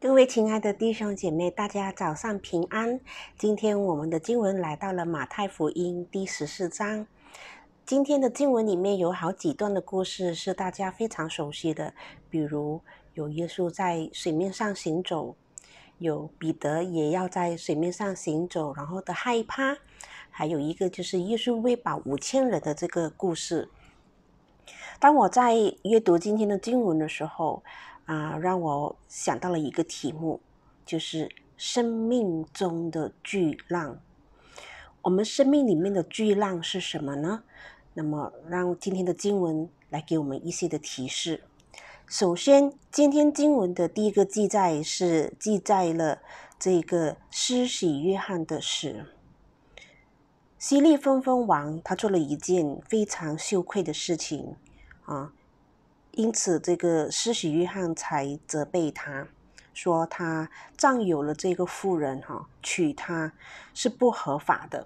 各位亲爱的弟兄姐妹，大家早上平安。今天我们的经文来到了马太福音第十四章。今天的经文里面有好几段的故事是大家非常熟悉的，比如有耶稣在水面上行走，有彼得也要在水面上行走，然后的害怕，还有一个就是耶稣喂饱五千人的这个故事。当我在阅读今天的经文的时候，啊，让我想到了一个题目，就是生命中的巨浪。我们生命里面的巨浪是什么呢？那么，让今天的经文来给我们一些的提示。首先，今天经文的第一个记载是记载了这个施洗约翰的死。西利芬芬王，他做了一件非常羞愧的事情啊。因此，这个施洗约翰才责备他说：“他占有了这个妇人，哈，娶她是不合法的。”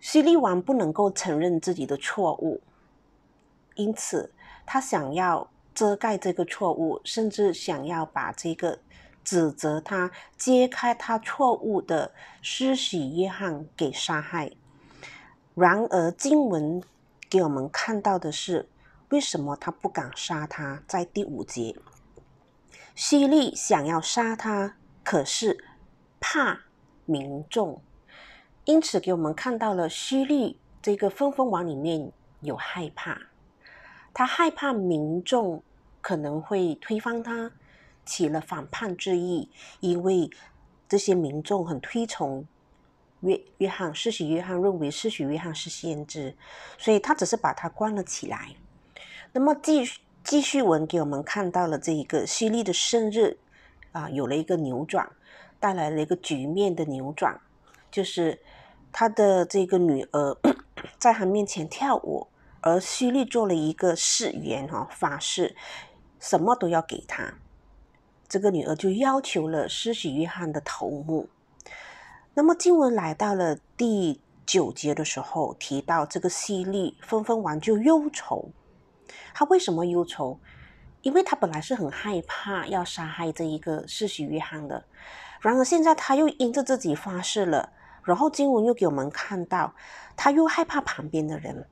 西利王不能够承认自己的错误，因此他想要遮盖这个错误，甚至想要把这个指责他、揭开他错误的施洗约翰给杀害。然而，经文给我们看到的是。为什么他不敢杀他？在第五节，希利想要杀他，可是怕民众，因此给我们看到了希利这个分封王里面有害怕，他害怕民众可能会推翻他，起了反叛之意。因为这些民众很推崇约约翰，世袭约翰认为世袭约翰是先知，所以他只是把他关了起来。那么记记叙文给我们看到了这一个犀利的生日，啊，有了一个扭转，带来了一个局面的扭转，就是他的这个女儿在他面前跳舞，而犀利做了一个誓言，哈，发誓什么都要给他。这个女儿就要求了施洗约翰的头目。那么经文来到了第九节的时候，提到这个犀利纷纷挽救忧愁。他为什么忧愁？因为他本来是很害怕要杀害这一个世袭约翰的，然而现在他又因着自己发誓了，然后经文又给我们看到，他又害怕旁边的人，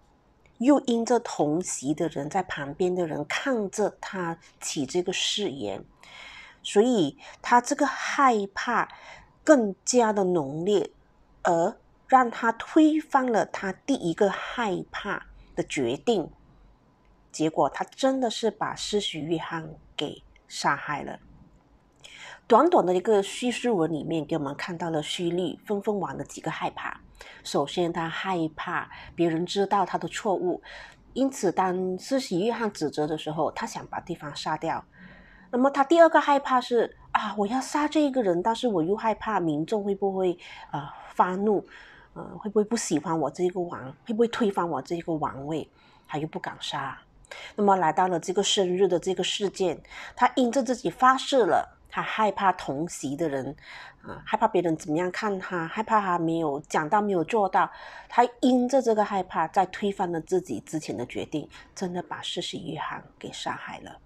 又因着同席的人在旁边的人看着他起这个誓言，所以他这个害怕更加的浓烈，而让他推翻了他第一个害怕的决定。结果他真的是把施洗约翰给杀害了。短短的一个叙述文里面，给我们看到了叙利纷纷王的几个害怕。首先，他害怕别人知道他的错误，因此当施洗约翰指责的时候，他想把对方杀掉。那么他第二个害怕是啊，我要杀这一个人，但是我又害怕民众会不会啊发怒，嗯，会不会不喜欢我这个王，会不会推翻我这个王位，他又不敢杀。那么来到了这个生日的这个事件，他因着自己发誓了，他害怕同席的人，啊，害怕别人怎么样看他，害怕他没有讲到没有做到，他因着这个害怕，在推翻了自己之前的决定，真的把四十一行给杀害了。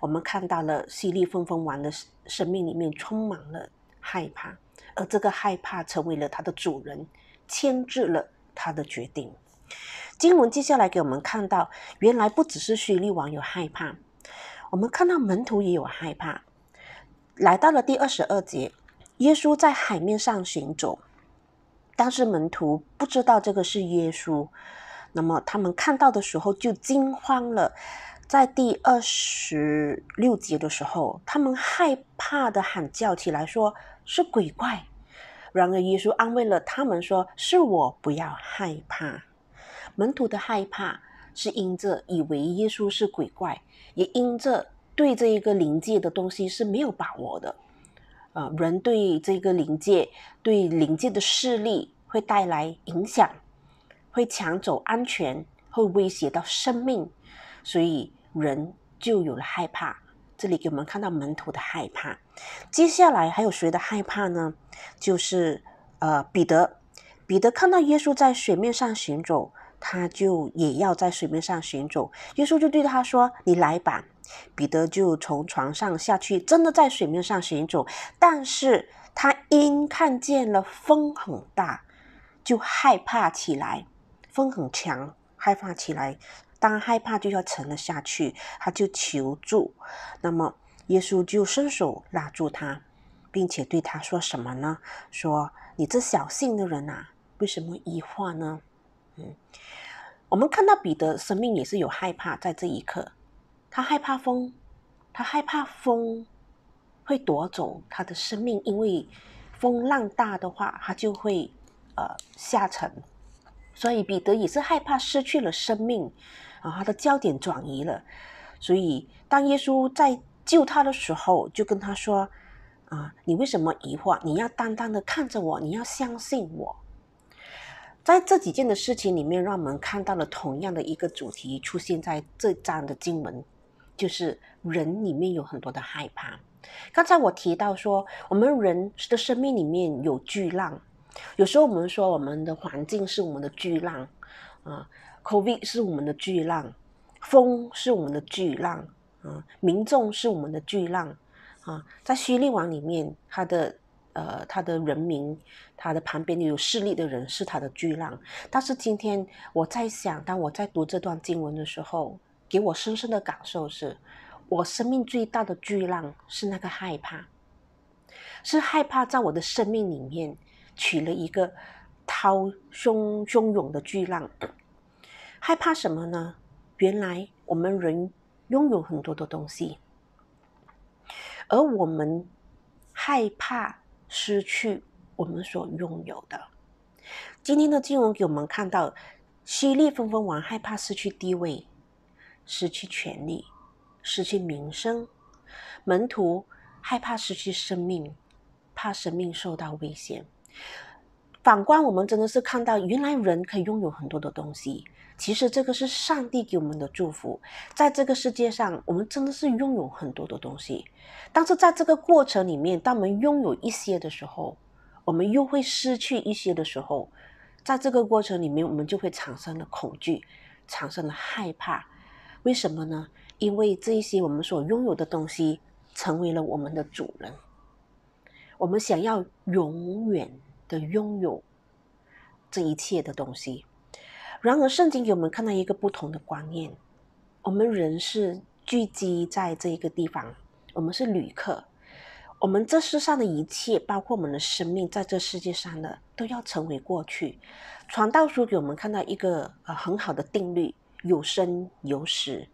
我们看到了犀利风风王的生命里面充满了害怕，而这个害怕成为了他的主人，牵制了他的决定。经文接下来给我们看到，原来不只是叙利王有害怕，我们看到门徒也有害怕。来到了第二十二节，耶稣在海面上行走，但是门徒不知道这个是耶稣，那么他们看到的时候就惊慌了。在第二十六节的时候，他们害怕的喊叫起来，说是鬼怪。然而耶稣安慰了他们，说是我，不要害怕。门徒的害怕是因着以为耶稣是鬼怪，也因着对这一个灵界的东西是没有把握的。啊，人对这个灵界、对灵界的势力会带来影响，会抢走安全，会威胁到生命，所以人就有了害怕。这里给我们看到门徒的害怕。接下来还有谁的害怕呢？就是呃，彼得。彼得看到耶稣在水面上行走。他就也要在水面上行走，耶稣就对他说：“你来吧。”彼得就从床上下去，真的在水面上行走。但是他因看见了风很大，就害怕起来，风很强，害怕起来。当害怕就要沉了下去，他就求助。那么耶稣就伸手拉住他，并且对他说什么呢？说：“你这小信的人啊，为什么疑惑呢？”嗯，我们看到彼得生命也是有害怕，在这一刻，他害怕风，他害怕风会夺走他的生命，因为风浪大的话，他就会呃下沉，所以彼得也是害怕失去了生命，啊，他的焦点转移了，所以当耶稣在救他的时候，就跟他说啊，你为什么疑惑？你要单单的看着我，你要相信我。在这几件的事情里面，让我们看到了同样的一个主题出现在这章的经文，就是人里面有很多的害怕。刚才我提到说，我们人的生命里面有巨浪，有时候我们说我们的环境是我们的巨浪，啊，COVID 是我们的巨浪，风是我们的巨浪，啊，民众是我们的巨浪，啊，在虚力网里面，它的。呃，他的人民，他的旁边有势力的人是他的巨浪。但是今天我在想，当我在读这段经文的时候，给我深深的感受是，我生命最大的巨浪是那个害怕，是害怕在我的生命里面起了一个涛汹汹涌的巨浪。害怕什么呢？原来我们人拥有很多的东西，而我们害怕。失去我们所拥有的。今天的金融给我们看到，犀利纷纷王害怕失去地位，失去权力，失去名声；门徒害怕失去生命，怕生命受到威胁。反观我们真的是看到，原来人可以拥有很多的东西。其实这个是上帝给我们的祝福。在这个世界上，我们真的是拥有很多的东西。但是在这个过程里面，当我们拥有一些的时候，我们又会失去一些的时候，在这个过程里面，我们就会产生了恐惧，产生了害怕。为什么呢？因为这一些我们所拥有的东西成为了我们的主人。我们想要永远。的拥有这一切的东西，然而圣经给我们看到一个不同的观念：我们人是聚集在这一个地方，我们是旅客。我们这世上的一切，包括我们的生命，在这世界上的，都要成为过去。传道书给我们看到一个呃很好的定律：有生有死，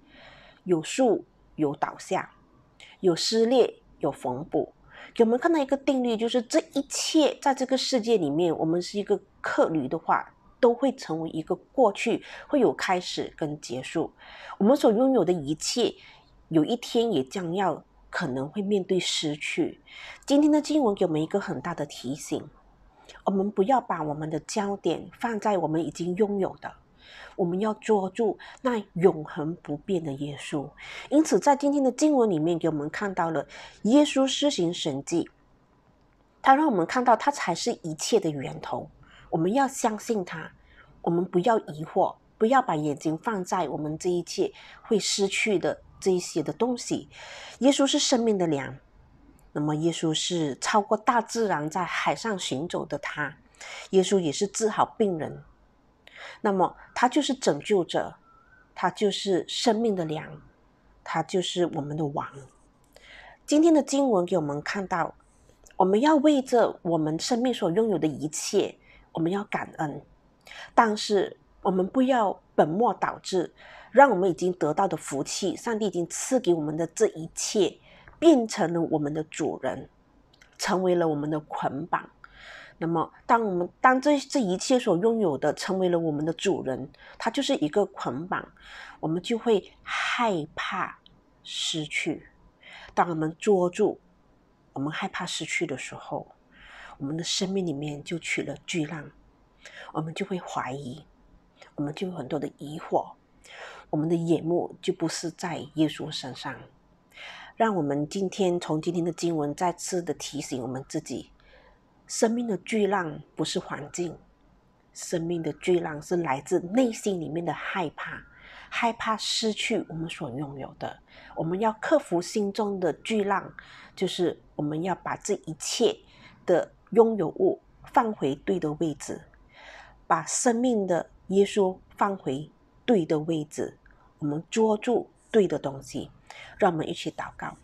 有树有倒下，有撕裂有缝补。有没有看到一个定律？就是这一切在这个世界里面，我们是一个客旅的话，都会成为一个过去，会有开始跟结束。我们所拥有的一切，有一天也将要可能会面对失去。今天的经文给我们一个很大的提醒：，我们不要把我们的焦点放在我们已经拥有的。我们要捉住那永恒不变的耶稣，因此在今天的经文里面给我们看到了耶稣施行神迹，他让我们看到他才是一切的源头。我们要相信他，我们不要疑惑，不要把眼睛放在我们这一切会失去的这一些的东西。耶稣是生命的粮，那么耶稣是超过大自然在海上行走的他，耶稣也是治好病人。那么，他就是拯救者，他就是生命的粮，他就是我们的王。今天的经文给我们看到，我们要为着我们生命所拥有的一切，我们要感恩。但是，我们不要本末倒置，让我们已经得到的福气，上帝已经赐给我们的这一切，变成了我们的主人，成为了我们的捆绑。那么，当我们当这这一切所拥有的成为了我们的主人，它就是一个捆绑，我们就会害怕失去。当我们捉住，我们害怕失去的时候，我们的生命里面就起了巨浪，我们就会怀疑，我们就有很多的疑惑，我们的眼目就不是在耶稣身上。让我们今天从今天的经文再次的提醒我们自己。生命的巨浪不是环境，生命的巨浪是来自内心里面的害怕，害怕失去我们所拥有的。我们要克服心中的巨浪，就是我们要把这一切的拥有物放回对的位置，把生命的耶稣放回对的位置。我们捉住对的东西，让我们一起祷告，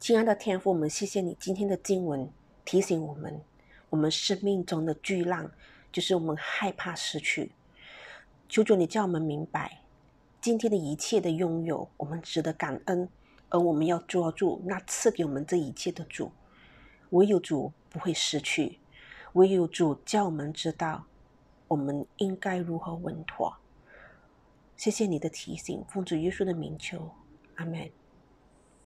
亲爱的天父，我们谢谢你今天的经文。提醒我们，我们生命中的巨浪，就是我们害怕失去。求主，你叫我们明白，今天的一切的拥有，我们值得感恩，而我们要抓住那赐给我们这一切的主。唯有主不会失去，唯有主叫我们知道，我们应该如何稳妥。谢谢你的提醒，奉主耶稣的名求，阿门。